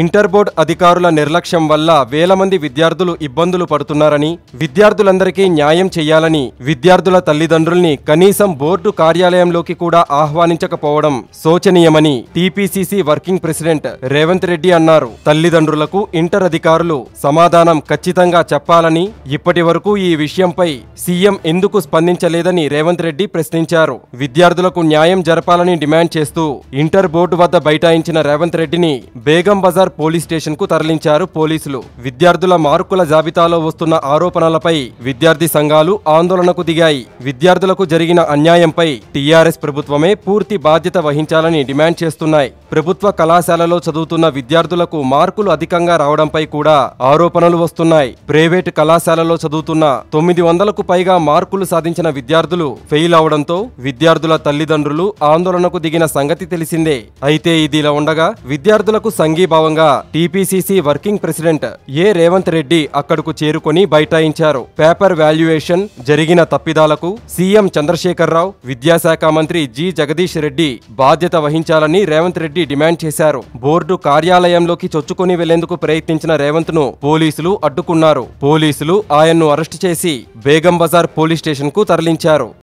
inter board అధికారుల నిర్లక్ష్యం వల్ల వేల మంది విద్యార్థులు ఇబ్బందులు పడుతున్నారని విద్యార్థులందరికీ న్యాయం చేయాలని విద్యార్థుల తల్లిదండ్రుల్ని కనీసం బోర్డు కార్యాలయంలోకి కూడా ఆహ్వానించకపోవడం శోచనీయమని TPCC working president Revanth Reddy అన్నారు తల్లిదండ్రులకు ఇంటర్ అధికారులు సమాధానం ఖచ్చితంగా చెప్పాలని ఇప్పటి ఈ విషయంపై సీఎం ఎందుకు స్పందించలేదని రేవంత్ రెడ్డి ప్రశ్నించారు విద్యార్థులకు న్యాయం జరపాలని డిమాండ్ చేస్తూ ఇంటర్ బోర్డు వద్ద బైఠాయించిన రేవంత్ రెడ్డిని బేగం బజార్ బజార్ పోలీస్ స్టేషన్కు తరలించారు పోలీసులు విద్యార్థుల మార్కుల జాబితాలో వస్తున్న ఆరోపణలపై విద్యార్థి సంఘాలు ఆందోళనకు దిగాయి విద్యార్థులకు జరిగిన అన్యాయంపై టీఆర్ఎస్ ప్రభుత్వమే పూర్తి బాధ్యత వహించాలని డిమాండ్ చేస్తున్నాయి ప్రభుత్వ కళాశాలలో చదువుతున్న విద్యార్థులకు మార్కులు అధికంగా రావడంపై కూడా ఆరోపణలు వస్తున్నాయి ప్రైవేటు కళాశాలలో చదువుతున్న తొమ్మిది వందలకు పైగా మార్కులు సాధించిన విద్యార్థులు ఫెయిల్ అవడంతో విద్యార్థుల తల్లిదండ్రులు ఆందోళనకు దిగిన సంగతి తెలిసిందే అయితే ఇదిలా ఉండగా విద్యార్థులకు సంఘీభావం సందర్భంగా TPCC working president A Revanth Reddy అక్కడకు చేరుకొని బైఠాయించారు పేపర్ వాల్యుయేషన్ జరిగిన తప్పిదాలకు సీఎం చంద్రశేఖరరావు విద్యాశాఖ మంత్రి జి జగదీష్ రెడ్డి బాధ్యత వహించాలని రేవంత్ రెడ్డి డిమాండ్ చేశారు బోర్డు కార్యాలయంలోకి చొచ్చుకొని వెళ్లేందుకు ప్రయత్నించిన రేవంత్ ను పోలీసులు అడ్డుకున్నారు పోలీసులు ఆయన్ను అరెస్టు చేసి బేగం బజార్ పోలీస్ స్టేషన్ కు తరలించారు